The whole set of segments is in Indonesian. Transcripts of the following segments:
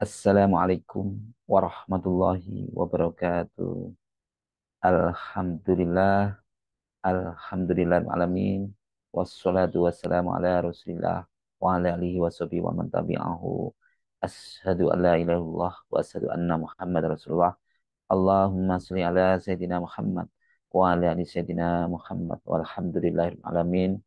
Assalamualaikum warahmatullahi wabarakatuh. Alhamdulillah, alhamdulillah alamin. Wassalatu wassalamu ala rasulillah wa ala alihi wa sahbihi wa man tabi'ahu. Ashadu an la ilahullah wa ashadu anna muhammad rasulullah. Allahumma salli ala sayyidina Muhammad wa ala ali sayyidina Muhammad. Walhamdulillahil alamin.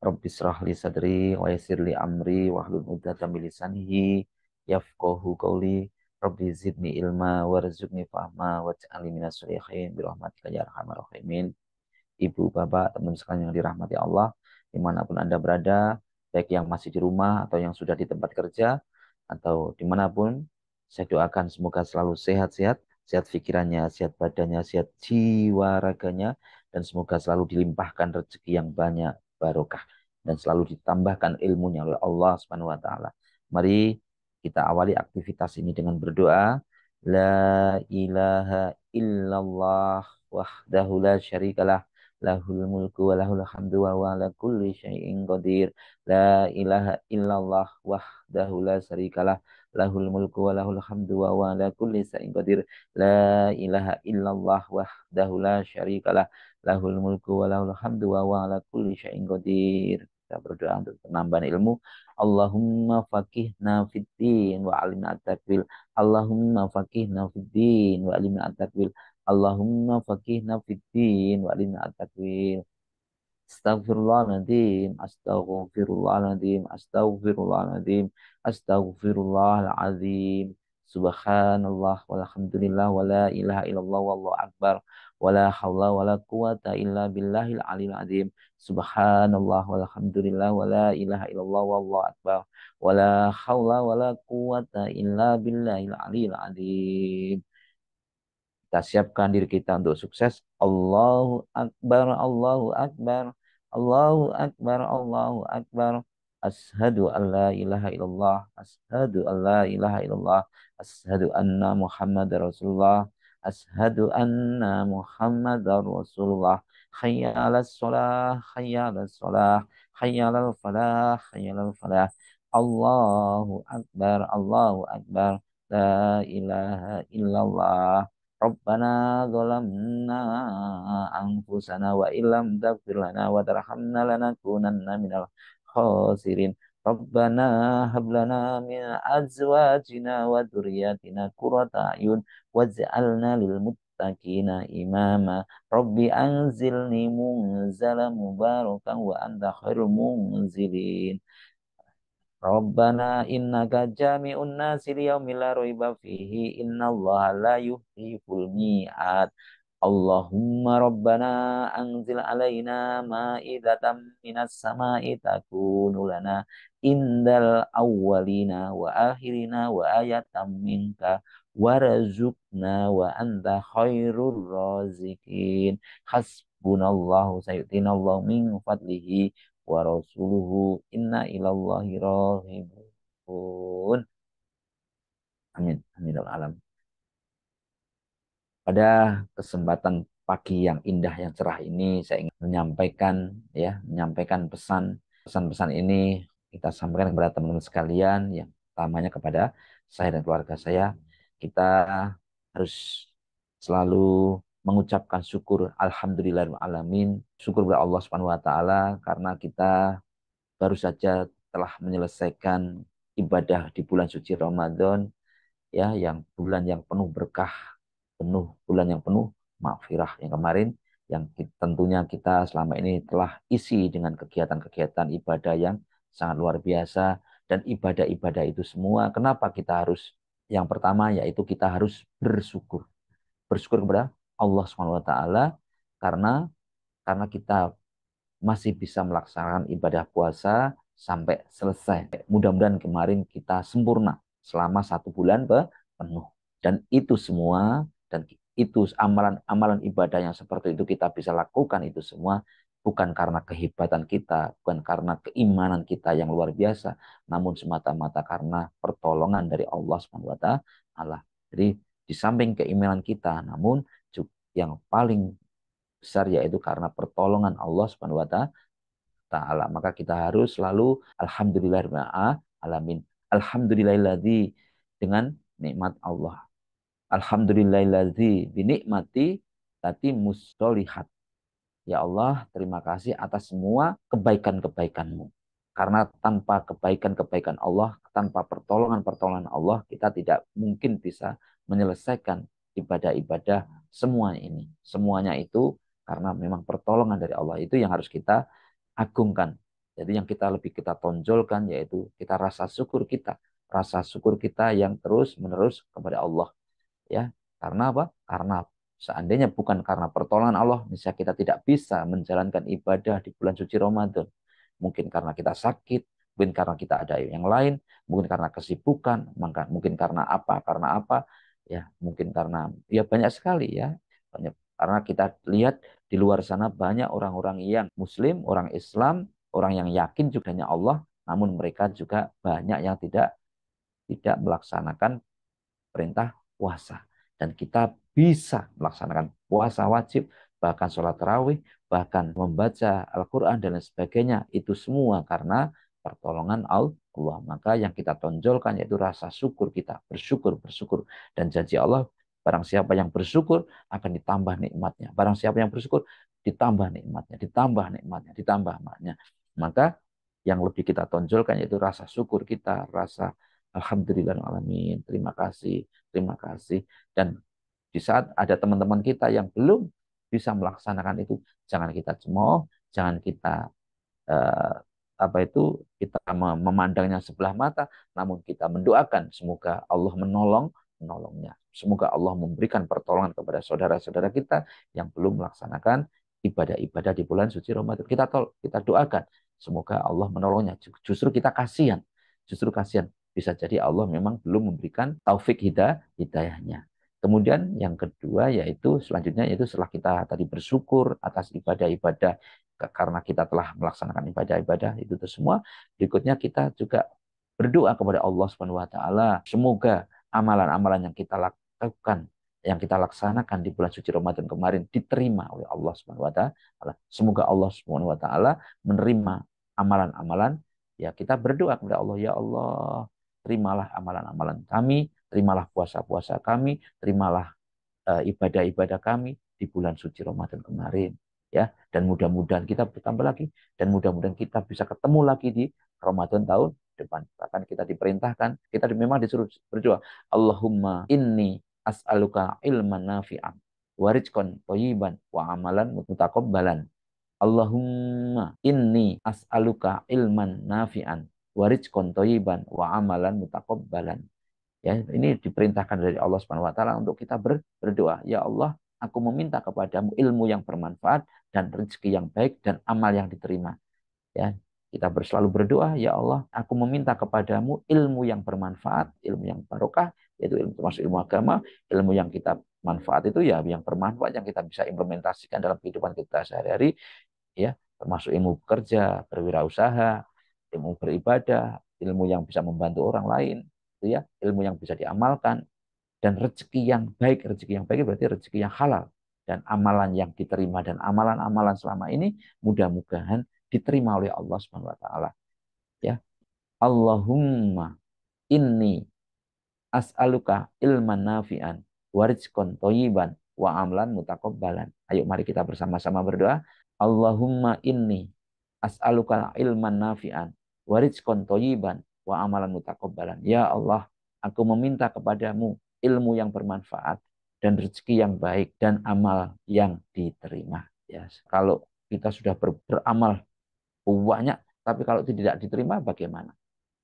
Rabbi israh li sadri wa yassir li amri wa hlul 'uqdatam min lisanihi yafqahu qawli Rabbi zidni ilma warzuqni fahma waj'alni minas solihin bi rahmatika ya arhamar rahimin. Ibu, bapak, teman sekalian yang dirahmati Allah, dimanapun Anda berada, baik yang masih di rumah atau yang sudah di tempat kerja, atau dimanapun, saya doakan semoga selalu sehat-sehat, sehat pikirannya, sehat badannya, sehat jiwa raganya, dan semoga selalu dilimpahkan rezeki yang banyak, barokah, dan selalu ditambahkan ilmunya oleh Allah Subhanahu wa taala. Mari kita awali aktivitas ini dengan berdoa. La ilaha illallah wahdahu la syarikalah lahul mulku wa lahul hamdu wa wa ala kulli syai'in qadir la ilaha illallah wahdahu la syarikalah lahul mulku wa lahul hamdu wa wa ala kulli syai'in qadir la ilaha illallah wahdahu la syarikalah lahul mulku wa lahul hamdu wa wa ala kulli syai'in qadir kita berdoa untuk penambahan ilmu. Allahumma faqihna fiddin wa alimna at-taqwil. Allahumma faqihna fiddin wa alimna at-taqwil. Allahumma faqihna fiddin wa alimna at-taqwil. astaghfirullahaladzim, astaghfirullahaladzim, astaghfirullahaladzim. Astaghfirullahaladzim. Subhanallah walhamdulillah wala ilaha illallah wallahu akbar wala haula wala quwata illa billahil alil azim. Subhanallah walhamdulillah wala ilaha illallah wallahu akbar wala haula wala quwata illa billahil alil azim. Kita siapkan diri kita untuk sukses. Allahu akbar, Allahu akbar, Allahu akbar, Allahu akbar. Ashadu an la ilaha illallah, ashadu an la ilaha illallah, Ashadu anna Muhammad Rasulullah. Ashadu anna Muhammad Rasulullah. Hayya ala sholah, hayya ala sholah, hayya ala falah, hayya ala falah. Allahu Akbar, Allahu Akbar. La ilaha illallah. Rabbana zalamna anfusana wa illam taghfir lana wa tarhamna lanakunanna minal Rabbana hablana min azwatina wa duriatina kurotaayun wazalna lil muttaqina imama. Rabbi anzilni mungzalamu barokah wa anta khair mungzilin. Rabbana inna kajami unna siriya mila rohiba fihi inna walla yuhfi fulniyat. Allahumma rabbana anzil alainama idataminas sama itaku nulana indal awalina wa akhirina wa ayatam minka warzukna wa anta khairul razikin hasbunallahu sayyidinallahu min fadlihi wa rasuluhu inna ilallahi rahimun amin amin alam pada kesempatan pagi yang indah yang cerah ini saya ingin menyampaikan ya menyampaikan pesan pesan-pesan ini kita sampaikan kepada teman-teman sekalian yang utamanya kepada saya dan keluarga saya kita harus selalu mengucapkan syukur alhamdulillah alamin syukur kepada Allah Subhanahu wa taala karena kita baru saja telah menyelesaikan ibadah di bulan suci Ramadan ya yang bulan yang penuh berkah penuh bulan yang penuh maafirah yang kemarin yang tentunya kita selama ini telah isi dengan kegiatan-kegiatan ibadah yang sangat luar biasa dan ibadah-ibadah itu semua kenapa kita harus yang pertama yaitu kita harus bersyukur. Bersyukur kepada Allah Subhanahu wa taala karena karena kita masih bisa melaksanakan ibadah puasa sampai selesai. Mudah-mudahan kemarin kita sempurna selama satu bulan penuh. Dan itu semua dan itu amalan-amalan ibadah yang seperti itu kita bisa lakukan itu semua bukan karena kehebatan kita, bukan karena keimanan kita yang luar biasa, namun semata-mata karena pertolongan dari Allah Subhanahu wa taala. Jadi di samping keimanan kita, namun yang paling besar yaitu karena pertolongan Allah Subhanahu wa taala. Maka kita harus selalu alhamdulillah alamin. Alhamdulillahilladzi dengan nikmat Allah. Alhamdulillahilladzi binikmati tapi mustolihat Ya Allah, terima kasih atas semua kebaikan kebaikanmu Karena tanpa kebaikan-kebaikan Allah, tanpa pertolongan-pertolongan Allah, kita tidak mungkin bisa menyelesaikan ibadah-ibadah semua ini. Semuanya itu karena memang pertolongan dari Allah itu yang harus kita agungkan. Jadi yang kita lebih kita tonjolkan yaitu kita rasa syukur kita, rasa syukur kita yang terus menerus kepada Allah. Ya, karena apa? Karena Seandainya bukan karena pertolongan Allah, misalnya kita tidak bisa menjalankan ibadah di bulan suci Ramadan. Mungkin karena kita sakit, mungkin karena kita ada yang lain, mungkin karena kesibukan, mungkin karena apa, karena apa, ya mungkin karena ya banyak sekali ya. Banyak, karena kita lihat di luar sana banyak orang-orang yang muslim, orang Islam, orang yang yakin juga hanya Allah, namun mereka juga banyak yang tidak tidak melaksanakan perintah puasa. Dan kita bisa melaksanakan puasa wajib, bahkan sholat terawih, bahkan membaca Al-Quran dan lain sebagainya. Itu semua karena pertolongan Allah. Maka yang kita tonjolkan yaitu rasa syukur kita. Bersyukur, bersyukur. Dan janji Allah, barang siapa yang bersyukur akan ditambah nikmatnya. Barang siapa yang bersyukur ditambah nikmatnya, ditambah nikmatnya, ditambah nikmatnya. Maka yang lebih kita tonjolkan yaitu rasa syukur kita, rasa alhamdulillah alamin, terima kasih, terima kasih dan di saat ada teman-teman kita yang belum bisa melaksanakan itu, jangan kita cemooh, jangan kita eh, apa itu kita memandangnya sebelah mata, namun kita mendoakan semoga Allah menolong menolongnya. Semoga Allah memberikan pertolongan kepada saudara-saudara kita yang belum melaksanakan ibadah-ibadah di bulan suci Ramadan. Kita tol, kita doakan semoga Allah menolongnya. Justru kita kasihan, justru kasihan. Bisa jadi Allah memang belum memberikan taufik hidayah hidayahnya. Kemudian yang kedua yaitu selanjutnya yaitu setelah kita tadi bersyukur atas ibadah-ibadah karena kita telah melaksanakan ibadah-ibadah itu semua, berikutnya kita juga berdoa kepada Allah Subhanahu wa taala semoga amalan-amalan yang kita lakukan yang kita laksanakan di bulan suci Ramadan kemarin diterima oleh Allah Subhanahu wa taala. Semoga Allah Subhanahu wa taala menerima amalan-amalan ya kita berdoa kepada Allah ya Allah terimalah amalan-amalan kami terimalah puasa-puasa kami, terimalah eh, ibadah-ibadah kami di bulan suci Ramadan kemarin ya dan mudah-mudahan kita bertambah lagi dan mudah-mudahan kita bisa ketemu lagi di Ramadan tahun depan bahkan kita diperintahkan kita memang disuruh berdoa Allahumma inni as'aluka ilman nafi'an warizkon toyiban wa amalan mutakobbalan. Allahumma inni as'aluka ilman nafi'an warizkon toyiban wa amalan mutakobbalan. Ya, ini diperintahkan dari Allah Subhanahu wa taala untuk kita ber, berdoa, ya Allah, aku meminta kepadamu ilmu yang bermanfaat dan rezeki yang baik dan amal yang diterima. Ya, kita selalu berdoa, ya Allah, aku meminta kepadamu ilmu yang bermanfaat, ilmu yang barokah, yaitu ilmu termasuk ilmu agama, ilmu yang kita manfaat itu ya yang bermanfaat yang kita bisa implementasikan dalam kehidupan kita sehari-hari, ya, termasuk ilmu kerja, berwirausaha, ilmu beribadah, ilmu yang bisa membantu orang lain, gitu ya, ilmu yang bisa diamalkan dan rezeki yang baik. Rezeki yang baik berarti rezeki yang halal dan amalan yang diterima dan amalan-amalan selama ini mudah-mudahan diterima oleh Allah Subhanahu wa taala. Ya. Allahumma inni as'aluka ilman nafi'an wa rizqan thayyiban wa amlan mutaqabbalan. Ayo mari kita bersama-sama berdoa. Allahumma inni as'aluka ilman nafi'an wa rizqan thayyiban wa amalan mutakobbalan. Ya Allah, aku meminta kepadamu ilmu yang bermanfaat dan rezeki yang baik dan amal yang diterima. Ya, kalau kita sudah ber, beramal banyak, tapi kalau tidak diterima bagaimana?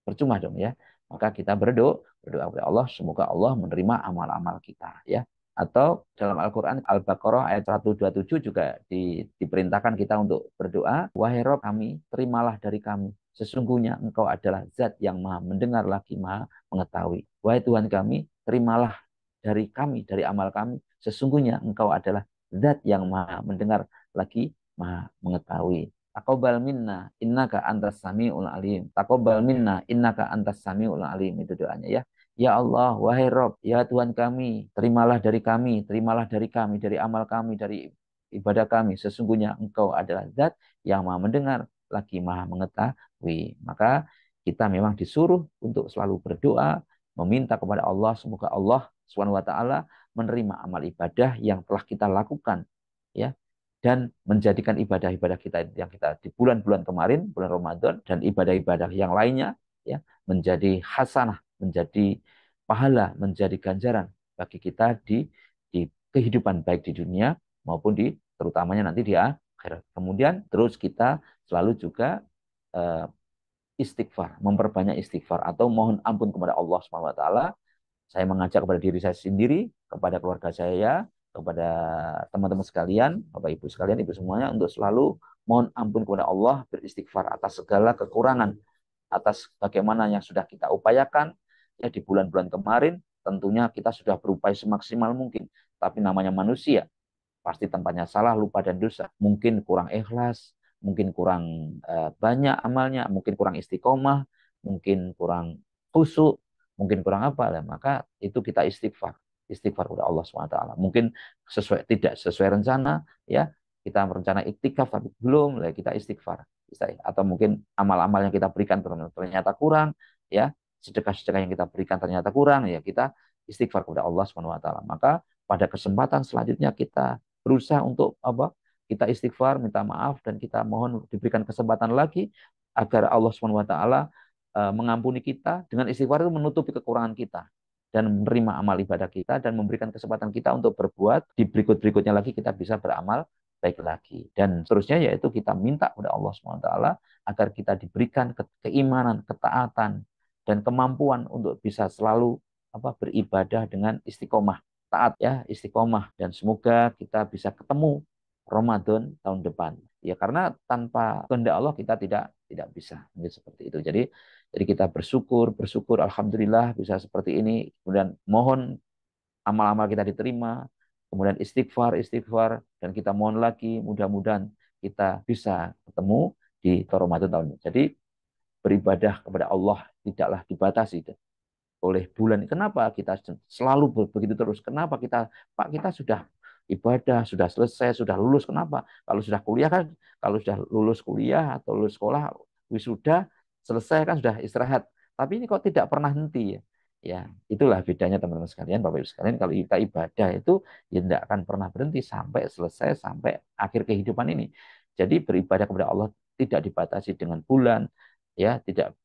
Percuma dong ya. Maka kita berdoa, berdoa kepada Allah, semoga Allah menerima amal-amal kita ya. Atau dalam Al-Quran, Al-Baqarah ayat 127 juga di, diperintahkan kita untuk berdoa, Wahai Rob kami, terimalah dari kami Sesungguhnya engkau adalah zat yang maha mendengar lagi maha mengetahui. Wahai Tuhan kami, terimalah dari kami, dari amal kami. Sesungguhnya engkau adalah zat yang maha mendengar lagi maha mengetahui. Takobal minna innaka antas samiul alim. Takobal minna innaka antas samiul alim. Itu doanya ya. Ya Allah, wahai Rob, ya Tuhan kami, terimalah dari kami, terimalah dari kami, dari amal kami, dari ibadah kami. Sesungguhnya engkau adalah zat yang maha mendengar, lagi maha mengetah diketahui. Maka kita memang disuruh untuk selalu berdoa, meminta kepada Allah semoga Allah Subhanahu wa taala menerima amal ibadah yang telah kita lakukan ya dan menjadikan ibadah-ibadah kita yang kita di bulan-bulan kemarin, bulan Ramadan dan ibadah-ibadah yang lainnya ya menjadi hasanah, menjadi pahala, menjadi ganjaran bagi kita di di kehidupan baik di dunia maupun di terutamanya nanti di akhirat. Kemudian terus kita selalu juga uh, istighfar, memperbanyak istighfar atau mohon ampun kepada Allah Subhanahu wa taala. Saya mengajak kepada diri saya sendiri, kepada keluarga saya, kepada teman-teman sekalian, Bapak Ibu sekalian, Ibu semuanya untuk selalu mohon ampun kepada Allah, beristighfar atas segala kekurangan, atas bagaimana yang sudah kita upayakan ya di bulan-bulan kemarin, tentunya kita sudah berupaya semaksimal mungkin, tapi namanya manusia pasti tempatnya salah, lupa dan dosa, mungkin kurang ikhlas, mungkin kurang eh, banyak amalnya, mungkin kurang istiqomah, mungkin kurang khusyuk, mungkin kurang apa lah, maka itu kita istighfar, istighfar kepada Allah SWT. Mungkin sesuai tidak sesuai rencana, ya kita merencana iktikaf tapi belum, lah kita istighfar, atau mungkin amal-amal yang kita berikan ternyata kurang, ya sedekah-sedekah yang kita berikan ternyata kurang, ya kita istighfar kepada Allah SWT. Maka pada kesempatan selanjutnya kita berusaha untuk apa kita istighfar, minta maaf dan kita mohon diberikan kesempatan lagi agar Allah SWT e, mengampuni kita dengan istighfar itu menutupi kekurangan kita dan menerima amal ibadah kita dan memberikan kesempatan kita untuk berbuat di berikut-berikutnya lagi kita bisa beramal baik lagi dan seterusnya yaitu kita minta kepada Allah SWT agar kita diberikan keimanan, ketaatan dan kemampuan untuk bisa selalu apa beribadah dengan istiqomah taat ya istiqomah dan semoga kita bisa ketemu Ramadan tahun depan. Ya karena tanpa kehendak Allah kita tidak tidak bisa mungkin seperti itu. Jadi jadi kita bersyukur, bersyukur alhamdulillah bisa seperti ini. Kemudian mohon amal-amal kita diterima, kemudian istighfar, istighfar dan kita mohon lagi mudah-mudahan kita bisa ketemu di Ramadan tahun ini. Jadi beribadah kepada Allah tidaklah dibatasi oleh bulan. Kenapa kita selalu begitu terus? Kenapa kita Pak kita sudah ibadah, sudah selesai, sudah lulus. Kenapa? Kalau sudah kuliah kan, kalau sudah lulus kuliah atau lulus sekolah, wisuda, selesai kan sudah istirahat. Tapi ini kok tidak pernah henti ya. Ya, itulah bedanya teman-teman sekalian, Bapak Ibu sekalian, kalau kita ibadah itu ya tidak akan pernah berhenti sampai selesai sampai akhir kehidupan ini. Jadi beribadah kepada Allah tidak dibatasi dengan bulan, ya, tidak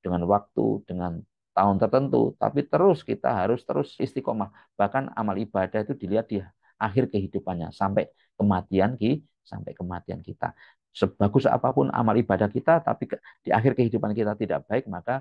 dengan waktu, dengan tahun tertentu, tapi terus kita harus terus istiqomah. Bahkan amal ibadah itu dilihat di akhir kehidupannya sampai kematian ki sampai kematian kita. Sebagus apapun amal ibadah kita tapi di akhir kehidupan kita tidak baik maka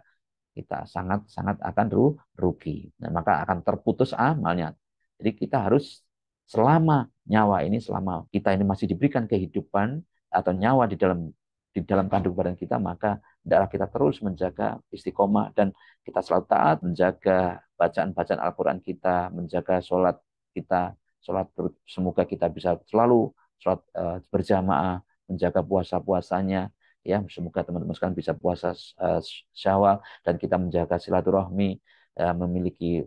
kita sangat sangat akan rugi. Nah, maka akan terputus amalnya. Jadi kita harus selama nyawa ini selama kita ini masih diberikan kehidupan atau nyawa di dalam di dalam kandung badan kita maka darah kita terus menjaga istiqomah dan kita selalu taat menjaga bacaan-bacaan Al-Quran kita menjaga sholat kita sholat semoga kita bisa selalu sholat eh, berjamaah, menjaga puasa-puasanya, ya semoga teman-teman sekalian bisa puasa eh, syawal dan kita menjaga silaturahmi, eh, memiliki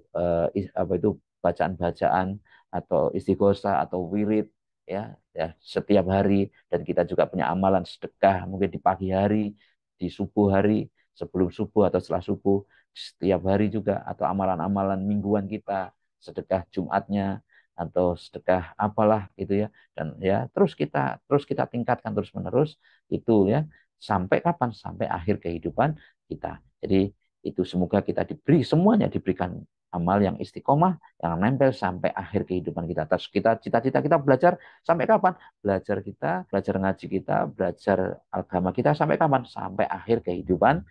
apa itu bacaan-bacaan atau istighosa atau wirid ya, ya setiap hari dan kita juga punya amalan sedekah mungkin di pagi hari, di subuh hari, sebelum subuh atau setelah subuh setiap hari juga atau amalan-amalan mingguan kita sedekah Jumatnya atau sedekah apalah gitu ya dan ya terus kita terus kita tingkatkan terus menerus itu ya sampai kapan sampai akhir kehidupan kita jadi itu semoga kita diberi semuanya diberikan amal yang istiqomah yang nempel sampai akhir kehidupan kita terus kita cita-cita kita belajar sampai kapan belajar kita belajar ngaji kita belajar agama kita sampai kapan sampai akhir kehidupan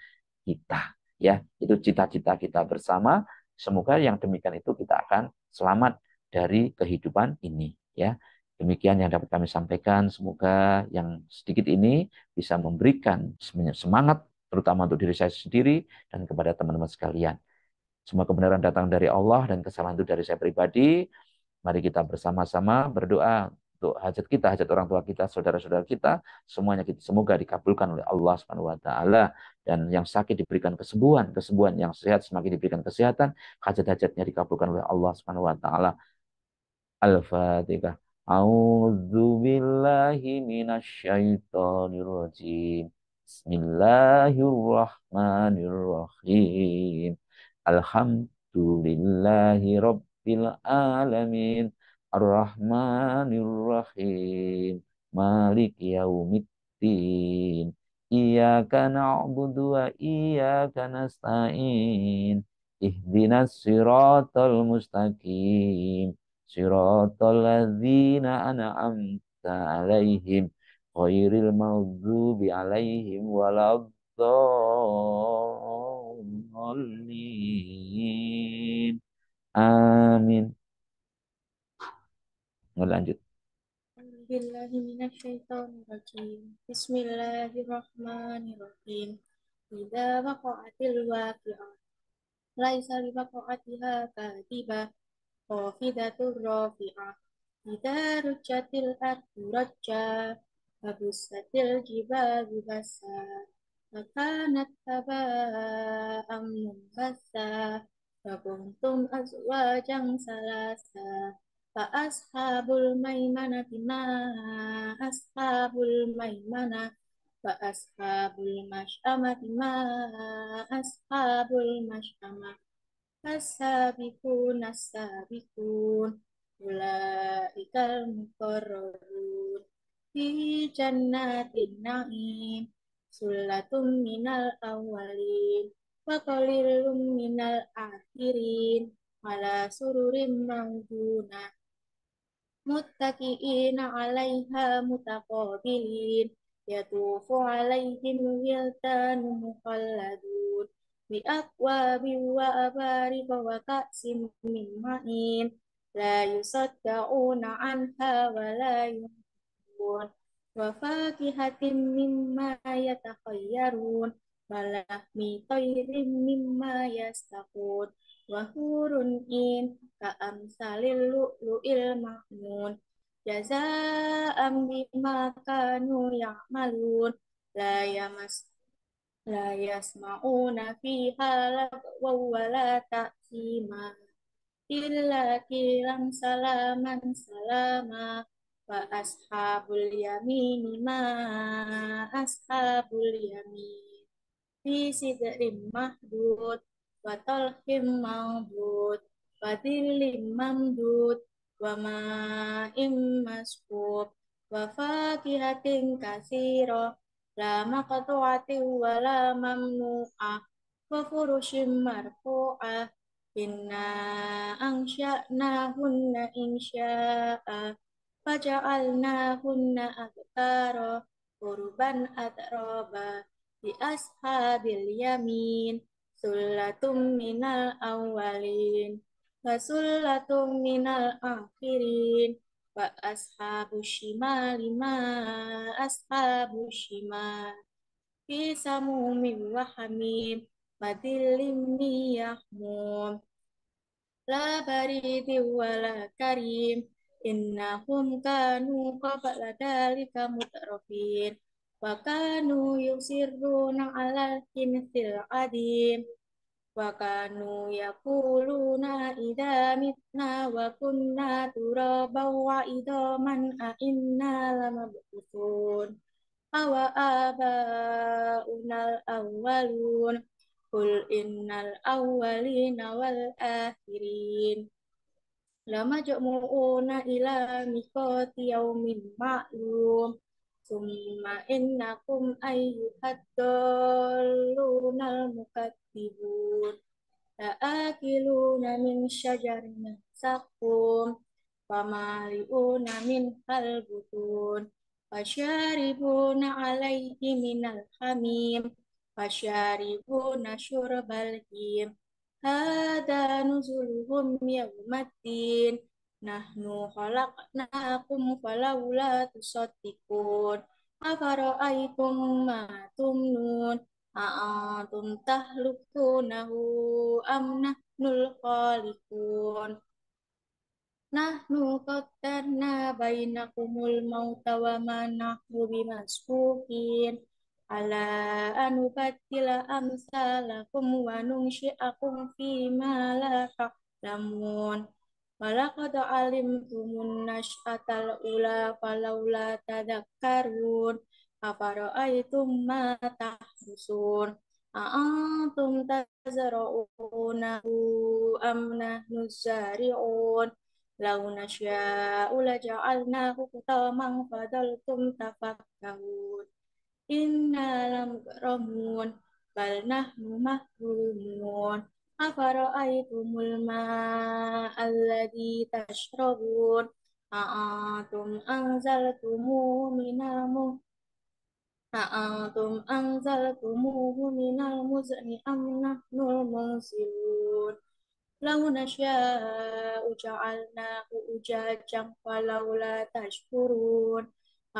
kita ya itu cita-cita kita bersama semoga yang demikian itu kita akan selamat dari kehidupan ini ya. Demikian yang dapat kami sampaikan. Semoga yang sedikit ini bisa memberikan semangat terutama untuk diri saya sendiri dan kepada teman-teman sekalian. Semua kebenaran datang dari Allah dan kesalahan itu dari saya pribadi. Mari kita bersama-sama berdoa untuk hajat kita, hajat orang tua kita, saudara-saudara kita, semuanya kita semoga dikabulkan oleh Allah Subhanahu wa taala dan yang sakit diberikan kesembuhan, kesembuhan yang sehat semakin diberikan kesehatan, hajat-hajatnya dikabulkan oleh Allah Subhanahu wa taala. Al-Fatihah. A'udzu billahi minasyaitonir rajim. Bismillahirrahmanirrahim. Alhamdulillahi rabbil alamin. Ar-Rahmanirrahim. Malik yaumiddin. Iyyaka na'budu wa iyyaka nasta'in. Ihdinas siratal mustaqim. Siratal ladzina an'amta 'alaihim ghairil maghdubi 'alaihim waladdallin. Amin. Lanjut. Billahi minasyaitonirrajim. Bismillahirrahmanirrahim. Idza waqa'atil waqi'ah. Laisa li waqa'atiha kadhibah Rafidatur rafi'ah. Ida rujatil ardu raja, Habusatil jibadu basa. Makanat taba, haba'am basa Fakuntum azwajang salasa. ashabul maimana bima ashabul maimana. ashabul mas'amati bima ashabul mashamah. Asabikun, nasabikun, ulaikal mukarrabun. Fi jannatin na'im, sulatum minal awalin, wa qalilum minal akhirin, ala sururim mawdunah. Muttaki'ina alaiha mutaqabilin, yatufu alaihim wiltanu mukalladun, biakwa biwa abari bawa kasim mimain la yusadkauna anha wa la yunfikun wa fakihatin mimma yatakhayyarun malah mitoirin mimma yastakun wa hurun in ka'am salil lu'lu'il mahmun jaza'am bimakanu ya'malun la yamas La yasma'una fiha lagwa wa la ta'sima illa kilam salaman salama wa ashabul yamini ma ashabul yamin fi sidrim mahdud wa talhim mahdut wa dillim mahdud wa ma'im maskub wa fakihatin kasiro la maqtu'ati wa la mamnu'a wa furushim marfu'a inna angsya'nahunna insya'a hunna aktara urban atroba di ashabil yamin sulatum minal awalin wa sulatum minal akhirin wa ashabu shimali ma ashabu shimal fi samumin wa hamim madillim yahmum la baridi wa la karim innahum kanu qabla dalika mutrafin wa kanu yusirruna ala kinatil adim وكانوا يقولون إذا متنا وكنا ترابا وعظاما أئنا لمبعوثون أو آباؤنا الأولون قل إن الأولين والآخرين لمجموعون إلى ميقات يوم معلوم Summa innakum ayyuhaddallunal mukaddibun. Ta'akiluna min syajarin sakum. Famali'una min halbutun. Fasyaribuna alaihi minal hamim. Fasyaribuna syurbal him. Hada nuzuluhum yawmaddin. Nahnu khalaq nahakum falawla tusaddiqun. Afara'aitum ma tumnun. A'antum tahlukunahu am nahnul khaliqun. Nahnu qaddarna bainakumul mauta wa ma nahnu bimasbuqin. Ala anubattila amsalakum wa nungsyi'akum fima la ta'lamun. Walakad alim tumun nashatal ula falawla tadakkarun Afaro aitum ma tahusun A'antum tazara'una hu amna nuzari'un Lau nasya'u laja'alna hukutamang fadaltum tafakkahun Inna lam ramun bal nahnu mahrumun afara'aitumul ma'alladhi tashrabun a'atum anzaltumuhu minal muh a'atum anzaltumuhu minal muzni am nahnul munzilun law nasya'u ja'alnahu ujajan falaula tashkurun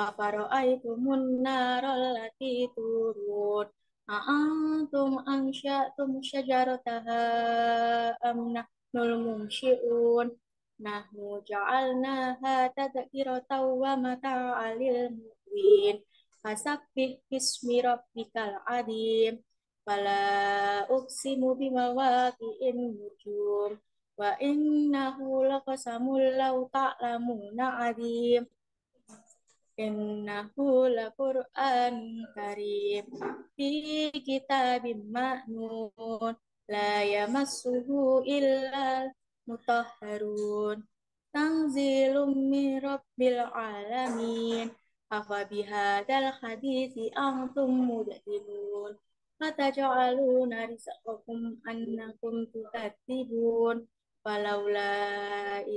afara'aitumun naral lati turun Aatum ansya tum syajarotah amna nul munsyun nah mujalna hata dakiro tawa mata alil mukmin fasabbih bismi rabbikal adim fala uksimu bimawaqi'in nujum wa innahu laqasamul law ta'lamuna adim Innahu laquran karim fi kitabim ma'nun la yamassuhu illa mutahharun tanzilum min rabbil alamin afa bihadzal haditsi antum mudhinun fataj'aluna rizqakum annakum tukadzibun falaula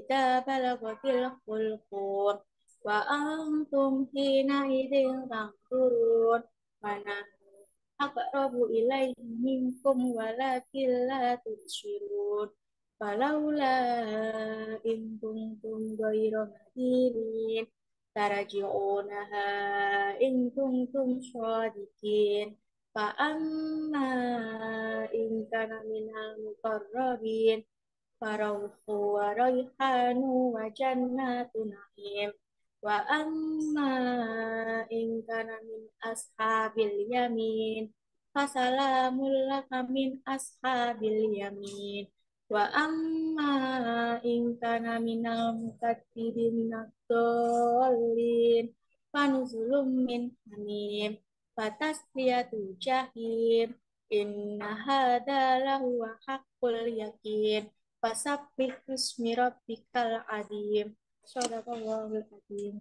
ita balagatil hulqum và tung khi nay đến rằng wa antum hina idin tangkurun wa nahnu aqrabu ilaihi minkum walakin la tubsirun falaula in tung tung kuntum ghayra madinin tarji'unaha in tung tung kuntum và fa à mà in nam nam và kana minal muqarrabin farawhu và rayhanu na à tu na'im wa amma in kana min ashabil yamin fasalamul laka min ashabil yamin wa amma in kana minal mukaddibin naqdolin fanuzulum min hamim fatasliyatu jahim inna hada lahu haqqul yakin fasabbih bismi rabbikal adim 说的跟我很对。